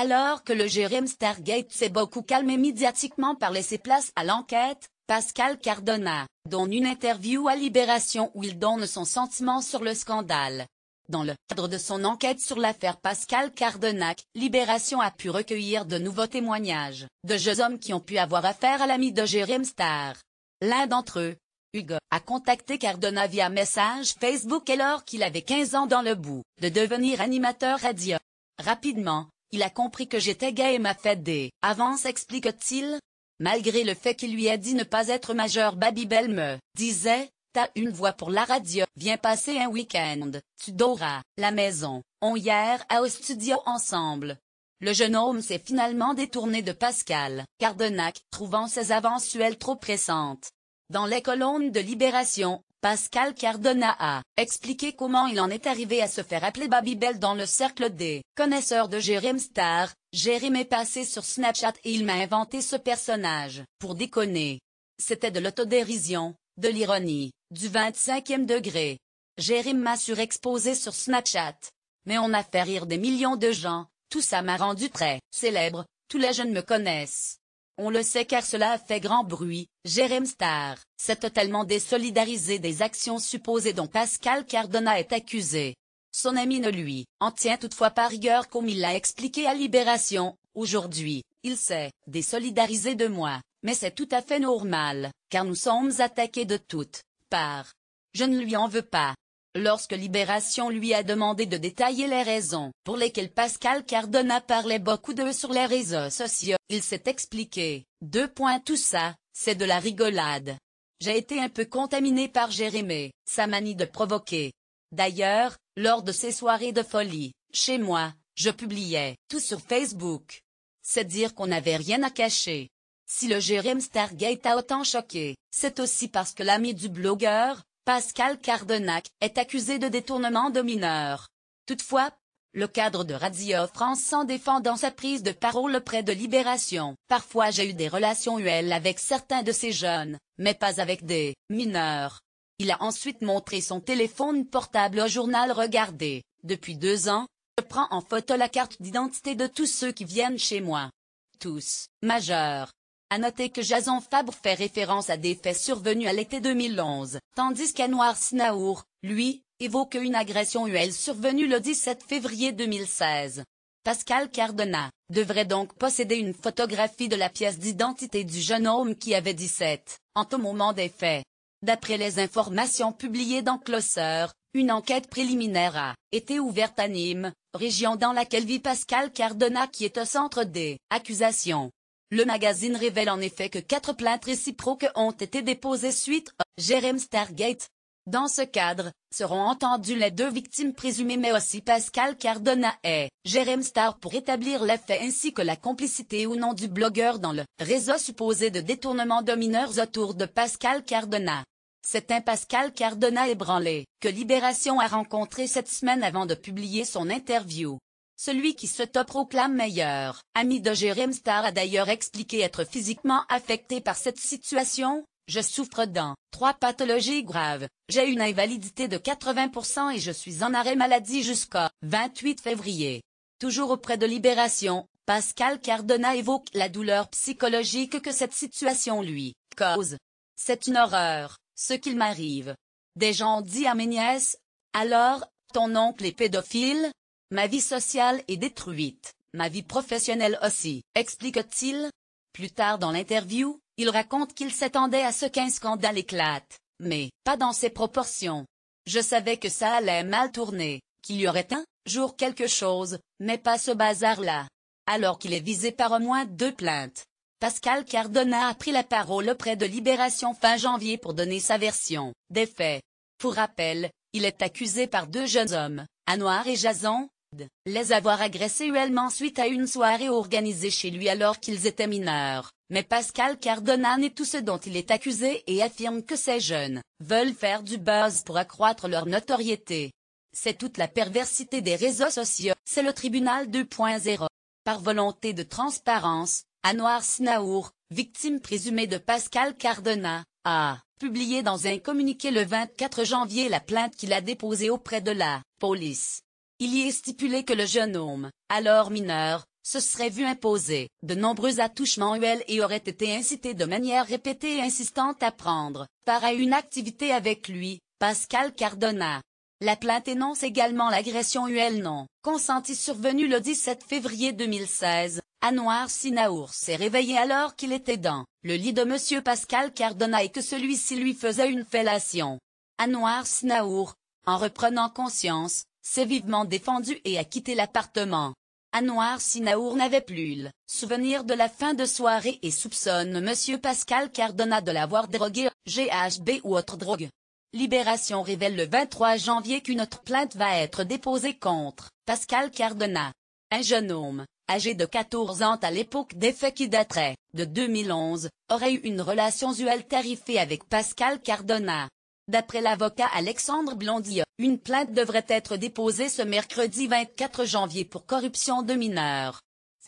Alors que le Jérém Stargate s'est beaucoup calmé médiatiquement par laisser place à l'enquête, Pascal Cardona donne une interview à Libération où il donne son sentiment sur le scandale. Dans le cadre de son enquête sur l'affaire Pascal Cardona, Libération a pu recueillir de nouveaux témoignages de jeunes hommes qui ont pu avoir affaire à l'ami de Jérém Star. L'un d'entre eux, Hugo, a contacté Cardona via message Facebook alors qu'il avait 15 ans dans le bout de devenir animateur radio. Rapidement, il a compris que j'étais gay et m'a fait des avances explique-t-il. Malgré le fait qu'il lui a dit ne pas être majeur Babybel me disait, t'as une voix pour la radio, viens passer un week-end, tu doras la maison, on hier à au studio ensemble. Le jeune homme s'est finalement détourné de Pascal Cardenac, trouvant ses avances trop pressantes. Dans les colonnes de Libération, Pascal Cardona a expliqué comment il en est arrivé à se faire appeler Babybel dans le cercle des connaisseurs de Jérém Star. Jérém est passé sur Snapchat et il m'a inventé ce personnage pour déconner. C'était de l'autodérision, de l'ironie, du 25e degré. Jérém m'a surexposé sur Snapchat. Mais on a fait rire des millions de gens, tout ça m'a rendu très célèbre, tous les jeunes me connaissent. On le sait car cela a fait grand bruit, Jérém Starr s'est totalement désolidarisé des actions supposées dont Pascal Cardona est accusé. Son ami ne lui en tient toutefois pas rigueur comme il l'a expliqué à Libération. Aujourd'hui, il s'est désolidarisé de moi, mais c'est tout à fait normal, car nous sommes attaqués de toutes parts. Je ne lui en veux pas, lorsque Libération lui a demandé de détailler les raisons pour lesquelles Pascal Cardona parlait beaucoup d'eux sur les réseaux sociaux. Il s'est expliqué, deux points tout ça, c'est de la rigolade. J'ai été un peu contaminé par Jérémy, sa manie de provoquer. D'ailleurs, lors de ces soirées de folie, chez moi, je publiais tout sur Facebook. C'est dire qu'on n'avait rien à cacher. Si le Jérémy Stargate a autant choqué, c'est aussi parce que l'ami du blogueur, Pascal Cardenac, est accusé de détournement de mineurs. Toutefois, le cadre de Radio France s'en défend dans sa prise de parole près de Libération. Parfois j'ai eu des relations UL avec certains de ces jeunes, mais pas avec des mineurs. Il a ensuite montré son téléphone portable au journal Regardez. Depuis deux ans, je prends en photo la carte d'identité de tous ceux qui viennent chez moi. Tous, majeurs. À noter que Jason Fabre fait référence à des faits survenus à l'été 2011, tandis qu'Anwar Sinaour, lui, évoque une agression UL survenue le 17 février 2016. Pascal Cardona devrait donc posséder une photographie de la pièce d'identité du jeune homme qui avait 17 ans au moment des faits. D'après les informations publiées dans Closer, une enquête préliminaire a été ouverte à Nîmes, région dans laquelle vit Pascal Cardona qui est au centre des accusations. Le magazine révèle en effet que quatre plaintes réciproques ont été déposées suite à Jerem Stargate. Dans ce cadre, seront entendues les deux victimes présumées mais aussi Pascal Cardona et Jérém Star pour établir l'effet ainsi que la complicité ou non du blogueur dans le réseau supposé de détournement de mineurs autour de Pascal Cardona. C'est un Pascal Cardona ébranlé que Libération a rencontré cette semaine avant de publier son interview. Celui qui se te proclame meilleur. Ami de Jérém a d'ailleurs expliqué être physiquement affecté par cette situation. Je souffre d'un trois pathologies graves. J'ai une invalidité de 80% et je suis en arrêt maladie jusqu'à 28 février. Toujours auprès de Libération, Pascal Cardona évoque la douleur psychologique que cette situation lui cause. C'est une horreur, ce qu'il m'arrive. Des gens ont dit à mes nièces, alors, ton oncle est pédophile, Ma vie sociale est détruite, ma vie professionnelle aussi, explique-t-il. Plus tard dans l'interview, il raconte qu'il s'attendait à ce qu'un scandale éclate, mais pas dans ses proportions. Je savais que ça allait mal tourner, qu'il y aurait un jour quelque chose, mais pas ce bazar-là. Alors qu'il est visé par au moins deux plaintes. Pascal Cardona a pris la parole auprès de Libération fin janvier pour donner sa version des faits. Pour rappel, il est accusé par deux jeunes hommes, Anouar et Jason, les avoir agressés uellement suite à une soirée organisée chez lui alors qu'ils étaient mineurs. Mais Pascal Cardona n'est tout ce dont il est accusé et affirme que ces jeunes veulent faire du buzz pour accroître leur notoriété. C'est toute la perversité des réseaux sociaux, c'est le tribunal 2.0. Par volonté de transparence, Anwar Sinaour, victime présumée de Pascal Cardona, a publié dans un communiqué le 24 janvier la plainte qu'il a déposée auprès de la police il y est stipulé que le jeune homme, alors mineur, se serait vu imposer de nombreux attouchements UL et aurait été incité de manière répétée et insistante à prendre part à une activité avec lui, Pascal Cardona. La plainte énonce également l'agression UL non consentie survenue le 17 février 2016, à Sinaour s'est réveillé alors qu'il était dans le lit de M. Pascal Cardona et que celui-ci lui faisait une fellation. Anouar Sinaour, en reprenant conscience, s'est vivement défendu et a quitté l'appartement. noir Sinaour n'avait plus le souvenir de la fin de soirée et soupçonne M. Pascal Cardona de l'avoir drogué, GHB ou autre drogue. Libération révèle le 23 janvier qu'une autre plainte va être déposée contre Pascal Cardona. Un jeune homme, âgé de 14 ans à l'époque des faits qui dateraient de 2011, aurait eu une relation tarifée avec Pascal Cardona. D'après l'avocat Alexandre Blondia, une plainte devrait être déposée ce mercredi 24 janvier pour corruption de mineurs.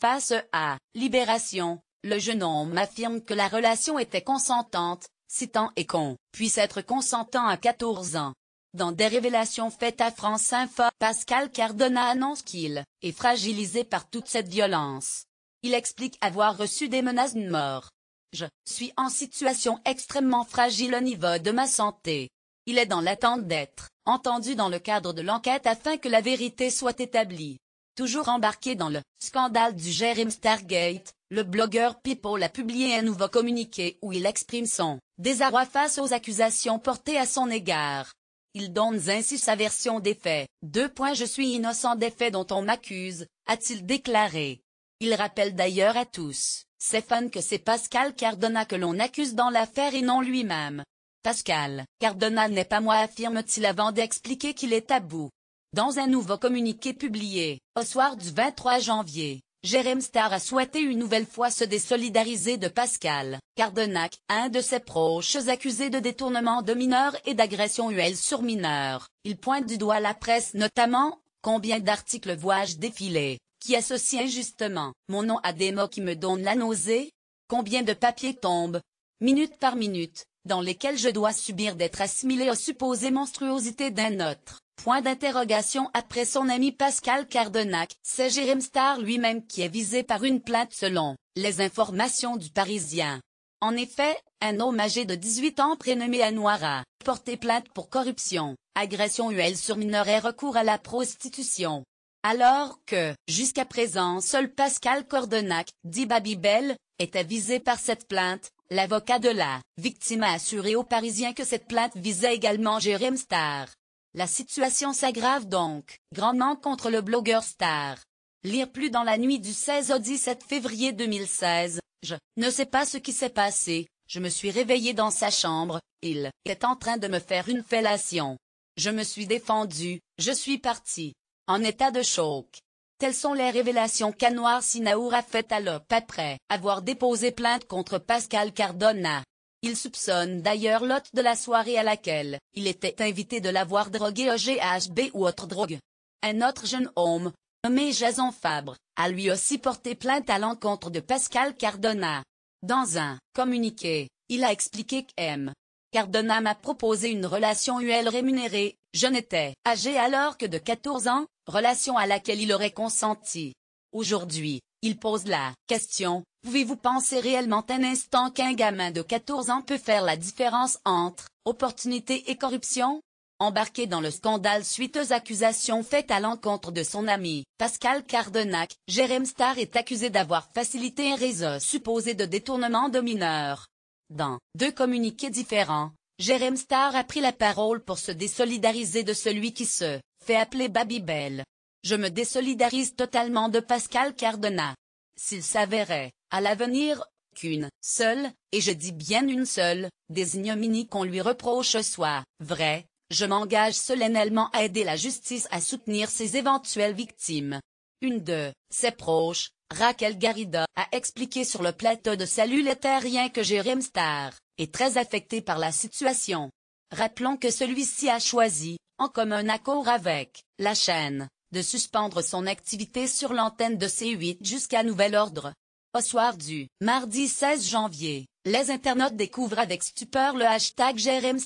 Face à Libération, le jeune homme affirme que la relation était consentante, citant et qu'on puisse être consentant à 14 ans. Dans des révélations faites à France Info, Pascal Cardona annonce qu'il est fragilisé par toute cette violence. Il explique avoir reçu des menaces de mort. Je suis en situation extrêmement fragile au niveau de ma santé. Il est dans l'attente d'être entendu dans le cadre de l'enquête afin que la vérité soit établie. Toujours embarqué dans le scandale du Jérémie Stargate, le blogueur People a publié un nouveau communiqué où il exprime son désarroi face aux accusations portées à son égard. Il donne ainsi sa version des faits. Deux points Je suis innocent des faits dont on m'accuse, a-t-il déclaré. Il rappelle d'ailleurs à tous c'est fun que c'est Pascal Cardona que l'on accuse dans l'affaire et non lui-même. Pascal Cardona n'est pas moi affirme-t-il avant d'expliquer qu'il est tabou. Dans un nouveau communiqué publié, au soir du 23 janvier, Jérém Star a souhaité une nouvelle fois se désolidariser de Pascal Cardona, un de ses proches accusés de détournement de mineurs et d'agression UL sur mineurs. Il pointe du doigt la presse notamment, Combien d'articles vois-je défiler, qui associent injustement mon nom à des mots qui me donnent la nausée Combien de papiers tombent, minute par minute, dans lesquels je dois subir d'être assimilé aux supposées monstruosités d'un autre Point d'interrogation après son ami Pascal Cardenac, c'est Jérém Star lui-même qui est visé par une plainte selon les informations du Parisien. En effet, un homme âgé de 18 ans prénommé Anouara, portait plainte pour corruption, agression UL sur mineur et recours à la prostitution. Alors que, jusqu'à présent seul Pascal Cordonac, dit Babybel, était visé par cette plainte, l'avocat de la victime a assuré aux Parisiens que cette plainte visait également Jérém Star. La situation s'aggrave donc, grandement contre le blogueur Star. Lire plus dans la nuit du 16 au 17 février 2016. Je ne sais pas ce qui s'est passé. Je me suis réveillé dans sa chambre. Il est en train de me faire une fellation. Je me suis défendu. Je suis parti. En état de choc. Telles sont les révélations qu'Anwar Sinaour a faites à l'OP après avoir déposé plainte contre Pascal Cardona. Il soupçonne d'ailleurs l'hôte de la soirée à laquelle il était invité de l'avoir drogué au GHB ou autre drogue. Un autre jeune homme, nommé Jason Fabre a lui aussi porté plainte à l'encontre de Pascal Cardona. Dans un communiqué, il a expliqué que M. Cardona m'a proposé une relation UL rémunérée, je n'étais âgé alors que de 14 ans, relation à laquelle il aurait consenti. Aujourd'hui, il pose la question, pouvez-vous penser réellement un instant qu'un gamin de 14 ans peut faire la différence entre opportunité et corruption embarqué dans le scandale suite aux accusations faites à l'encontre de son ami, Pascal Cardenac, Jérém Star est accusé d'avoir facilité un réseau supposé de détournement de mineurs. Dans deux communiqués différents, Jérém Star a pris la parole pour se désolidariser de celui qui se fait appeler Babybel. Je me désolidarise totalement de Pascal Cardenac. S'il s'avérait, à l'avenir, qu'une seule, et je dis bien une seule, des ignominies qu'on lui reproche soit vraie, je m'engage solennellement à aider la justice à soutenir ses éventuelles victimes. Une de ses proches, Raquel Garida, a expliqué sur le plateau de Salut les terriens que Jérém Star est très affecté par la situation. Rappelons que celui-ci a choisi, en commun accord avec la chaîne, de suspendre son activité sur l'antenne de C8 jusqu'à nouvel ordre. Au soir du mardi 16 janvier, les internautes découvrent avec stupeur le hashtag Jérém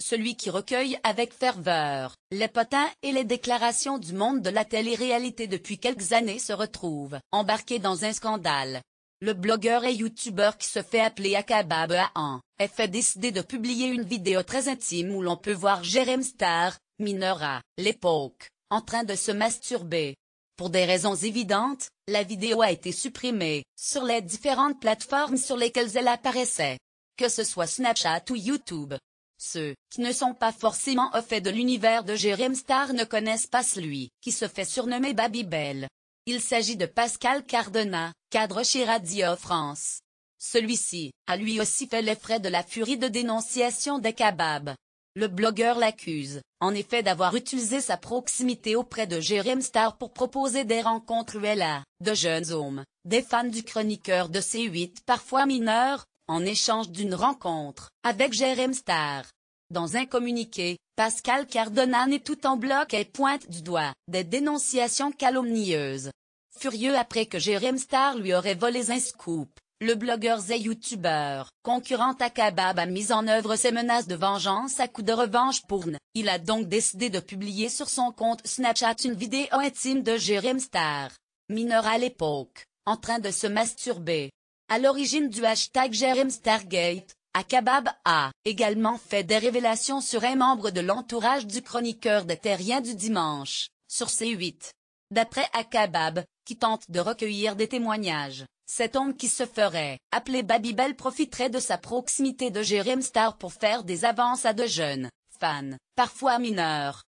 celui qui recueille avec ferveur les potins et les déclarations du monde de la télé-réalité depuis quelques années se retrouve embarqué dans un scandale. Le blogueur et youtubeur qui se fait appeler Akabab a fait décider de publier une vidéo très intime où l'on peut voir Jérém Star, mineur à l'époque, en train de se masturber. Pour des raisons évidentes, la vidéo a été supprimée sur les différentes plateformes sur lesquelles elle apparaissait. Que ce soit Snapchat ou YouTube, ceux qui ne sont pas forcément au fait de l'univers de Jérém Star ne connaissent pas celui qui se fait surnommer Babybel. Il s'agit de Pascal Cardona, cadre chez Radio France. Celui-ci a lui aussi fait les frais de la furie de dénonciation des kebabs. Le blogueur l'accuse, en effet d'avoir utilisé sa proximité auprès de Jérém Star pour proposer des rencontres ULA, de jeunes hommes, des fans du chroniqueur de C8 parfois mineurs, en échange d'une rencontre avec Jérém Star. Dans un communiqué, Pascal Cardonan est tout en bloc et pointe du doigt des dénonciations calomnieuses. Furieux après que Jérém Star lui aurait volé un scoop, le blogueur et youtubeur, concurrent à Kabab a mis en œuvre ses menaces de vengeance à coup de revanche pour Il a donc décidé de publier sur son compte Snapchat une vidéo intime de Jérém Star, mineur à l'époque, en train de se masturber à l'origine du hashtag Jerem Stargate, Akabab a également fait des révélations sur un membre de l'entourage du chroniqueur des terriens du dimanche, sur C8. D'après Akabab, qui tente de recueillir des témoignages, cet homme qui se ferait appeler Babybel profiterait de sa proximité de Jerem Star pour faire des avances à de jeunes fans, parfois mineurs,